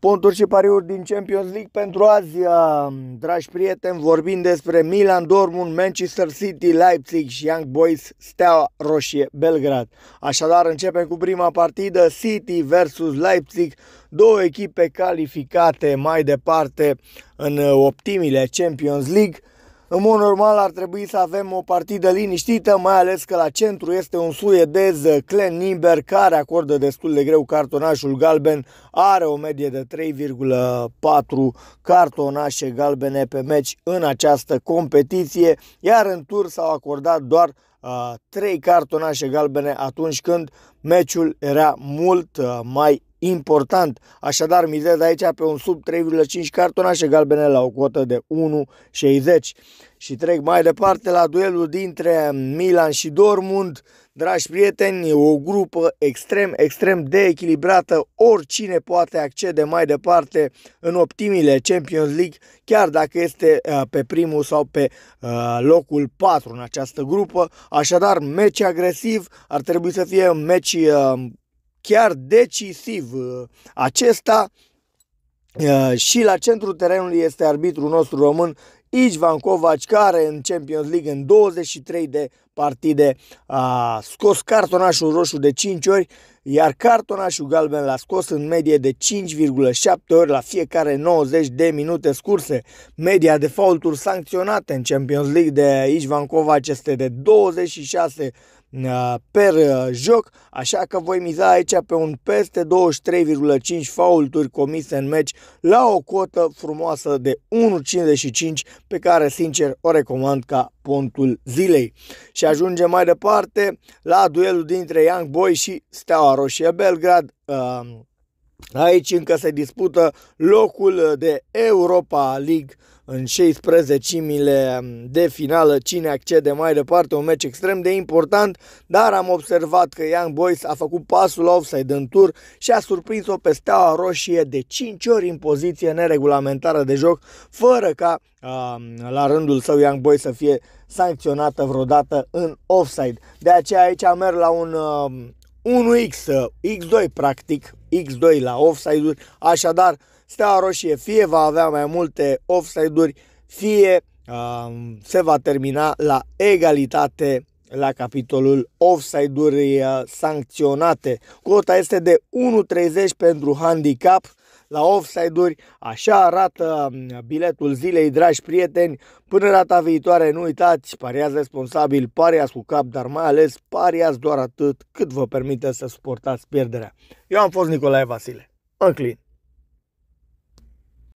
Ponturi și pariuri din Champions League pentru azi, dragi prieteni, vorbim despre Milan, Dortmund, Manchester City, Leipzig și Young Boys, Steaua Roșie, Belgrad. Așadar, începem cu prima partidă, City versus Leipzig, două echipe calificate mai departe în uh, optimile Champions League. În mod normal ar trebui să avem o partidă liniștită, mai ales că la centru este un suedez, Clen Nimber, care acordă destul de greu cartonașul galben, are o medie de 3,4 cartonașe galbene pe meci în această competiție, iar în tur s-au acordat doar trei cartonașe galbene atunci când meciul era mult mai important. Așadar, mizez aici pe un sub 3,5 cartonașe galbene la o cotă de 1,60. Și trec mai departe la duelul dintre Milan și Dortmund. Dragi prieteni, o grupă extrem, extrem de echilibrată. Oricine poate accede mai departe în optimile Champions League, chiar dacă este uh, pe primul sau pe uh, locul 4 în această grupă. Așadar, meci agresiv ar trebui să fie un meci uh, chiar decisiv. Uh, acesta uh, și la centrul terenului este arbitrul nostru român Ișvan Kovac, care în Champions League în 23 de partide a scos cartonașul roșu de 5 ori, iar cartonașul galben l-a scos în medie de 5,7 ori la fiecare 90 de minute scurse. Media de faulturi sancționate în Champions League de Ișvan Kovac este de 26 Uh, per uh, joc, așa că voi miza aici pe un peste 23,5 faulturi comise în meci la o cotă frumoasă de 1,55 pe care sincer o recomand ca pontul zilei. Și ajungem mai departe la duelul dintre Young Boy și Steaua Roșie Belgrad. Uh, Aici încă se dispută locul de Europa League în 16 de finală cine accede mai departe, un meci extrem de important, dar am observat că Young Boys a făcut pasul offside în tur și a surprins-o pe Steaua Roșie de 5 ori în poziție neregulamentară de joc, fără ca la rândul său Young Boys să fie sancționată vreodată în offside. De aceea aici merg la un 1x, ă, x2 practic, x2 la offside-uri, așadar Steaua Roșie fie va avea mai multe offside-uri, fie um, se va termina la egalitate la capitolul offside-uri ă, sancționate. Cota este de 1.30 pentru handicap, la offside-uri. Așa arată um, biletul zilei, dragi prieteni. Până data viitoare, nu uitați, pariați responsabil, pariați cu cap, dar mai ales pariați doar atât cât vă permite să suportați pierderea. Eu am fost Nicolae Vasile. Înclin.